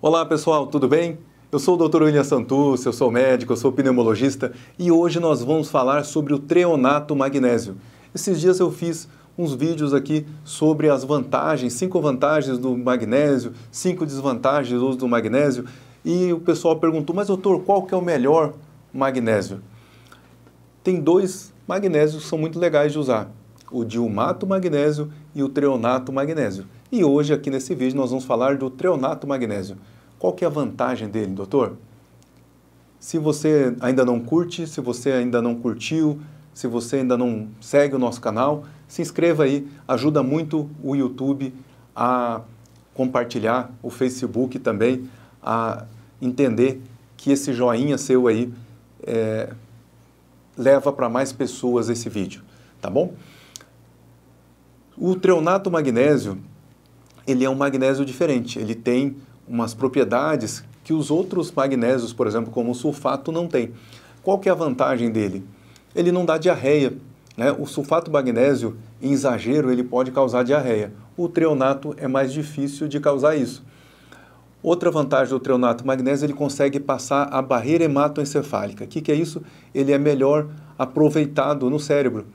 Olá pessoal, tudo bem? Eu sou o Dr. William Santus, eu sou médico, eu sou pneumologista e hoje nós vamos falar sobre o treonato magnésio. Esses dias eu fiz uns vídeos aqui sobre as vantagens, cinco vantagens do magnésio, cinco desvantagens do uso do magnésio e o pessoal perguntou, mas doutor, qual que é o melhor magnésio? Tem dois magnésios que são muito legais de usar o diumato magnésio e o treonato magnésio. E hoje aqui nesse vídeo nós vamos falar do treonato magnésio. Qual que é a vantagem dele, doutor? Se você ainda não curte, se você ainda não curtiu, se você ainda não segue o nosso canal, se inscreva aí, ajuda muito o YouTube a compartilhar, o Facebook também, a entender que esse joinha seu aí é, leva para mais pessoas esse vídeo, tá bom? O treonato magnésio, ele é um magnésio diferente, ele tem umas propriedades que os outros magnésios, por exemplo, como o sulfato, não tem. Qual que é a vantagem dele? Ele não dá diarreia. Né? O sulfato magnésio, em exagero, ele pode causar diarreia. O treonato é mais difícil de causar isso. Outra vantagem do treonato magnésio, ele consegue passar a barreira hematoencefálica. O que, que é isso? Ele é melhor aproveitado no cérebro.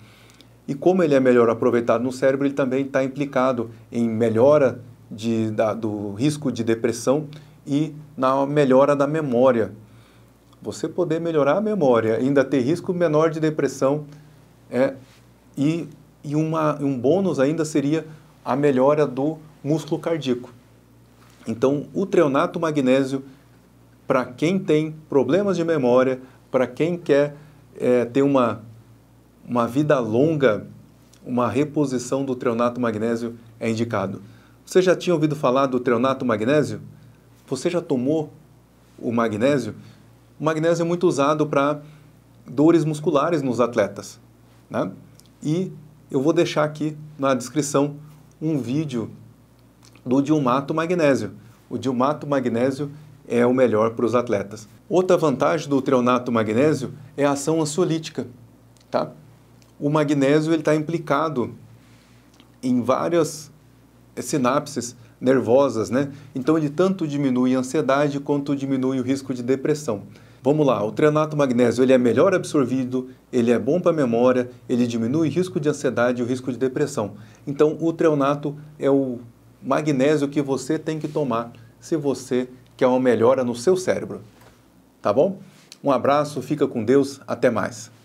E como ele é melhor aproveitado no cérebro, ele também está implicado em melhora de, da, do risco de depressão e na melhora da memória. Você poder melhorar a memória, ainda ter risco menor de depressão, é, e, e uma, um bônus ainda seria a melhora do músculo cardíaco. Então, o treonato magnésio, para quem tem problemas de memória, para quem quer é, ter uma uma vida longa, uma reposição do treonato magnésio é indicado. Você já tinha ouvido falar do treonato magnésio? Você já tomou o magnésio? O magnésio é muito usado para dores musculares nos atletas. Né? E eu vou deixar aqui na descrição um vídeo do dilmato magnésio. O dilmato magnésio é o melhor para os atletas. Outra vantagem do treonato magnésio é a ação ansiolítica, tá? o magnésio está implicado em várias sinapses nervosas, né? Então ele tanto diminui a ansiedade quanto diminui o risco de depressão. Vamos lá, o treonato magnésio ele é melhor absorvido, ele é bom para a memória, ele diminui o risco de ansiedade e o risco de depressão. Então o treonato é o magnésio que você tem que tomar se você quer uma melhora no seu cérebro. Tá bom? Um abraço, fica com Deus, até mais.